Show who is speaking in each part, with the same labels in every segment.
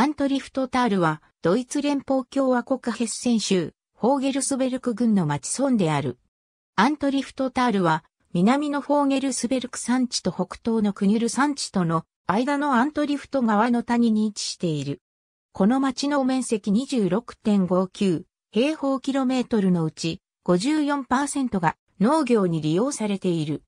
Speaker 1: アントリフトタールは、ドイツ連邦共和国ヘッセン州、ホーゲルスベルク郡の町村である。アントリフトタールは、南のホーゲルスベルク山地と北東のクニュル山地との間のアントリフト川の谷に位置している。この町の面積26.59平方キロメートルのうち54%が農業に利用されている。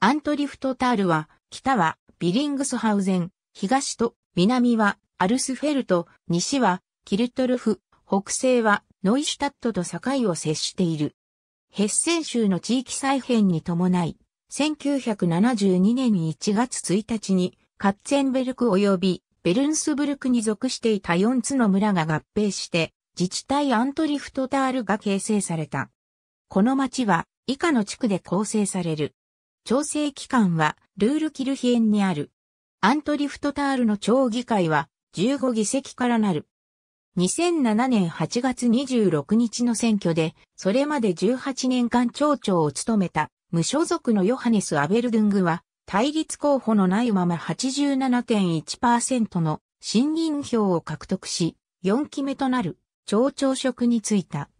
Speaker 1: アントリフトタールは、北はビリングスハウゼン、東と南はアルスフェルト、西はキルトルフ、北西はノイシュタットと境を接している。ヘッセン州の地域再編に伴い、1972年1月1日にカッツェンベルク及びベルンスブルクに属していた4つの村が合併して、自治体アントリフトタールが形成された。この町は以下の地区で構成される。調整機関はルールキルヒエンにある。アントリフトタールの町議会は15議席からなる。2007年8月26日の選挙で、それまで18年間町長を務めた無所属のヨハネス・アベルドゥングは、対立候補のないまま87.1%の信任票を獲得し、4期目となる町長職に就いた。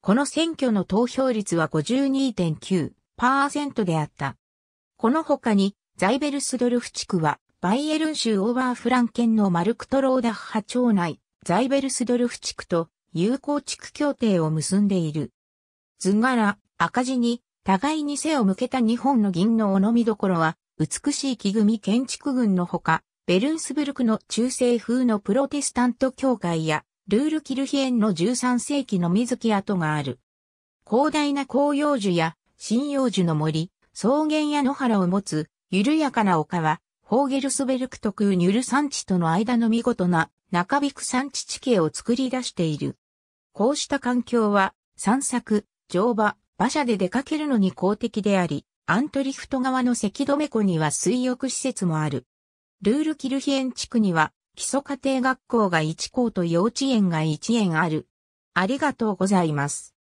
Speaker 1: この選挙の投票率は52.9%であった。この他にザイベルスドルフ地区はバイエルン州オーバーフラン県のマルクトローダッハ町内、ザイベルスドルフ地区と友好地区協定を結んでいる。図柄、赤字に、互いに背を向けた日本の銀のお飲みどころは、美しい木組建築群のほか、ベルンスブルクの中世風のプロテスタント教会や、ルールキルヒエンの13世紀の水木跡がある。広大な紅葉樹や針葉樹の森、草原や野原を持つ、緩やかな丘は、ホーゲルスベルク特有ニュル山地との間の見事な中引く山地地形を作り出している。こうした環境は散策、乗馬、馬車で出かけるのに公的であり、アントリフト側の止め湖には水浴施設もある。ルールキルヒエン地区には基礎家庭学校が1校と幼稚園が1園ある。ありがとうございます。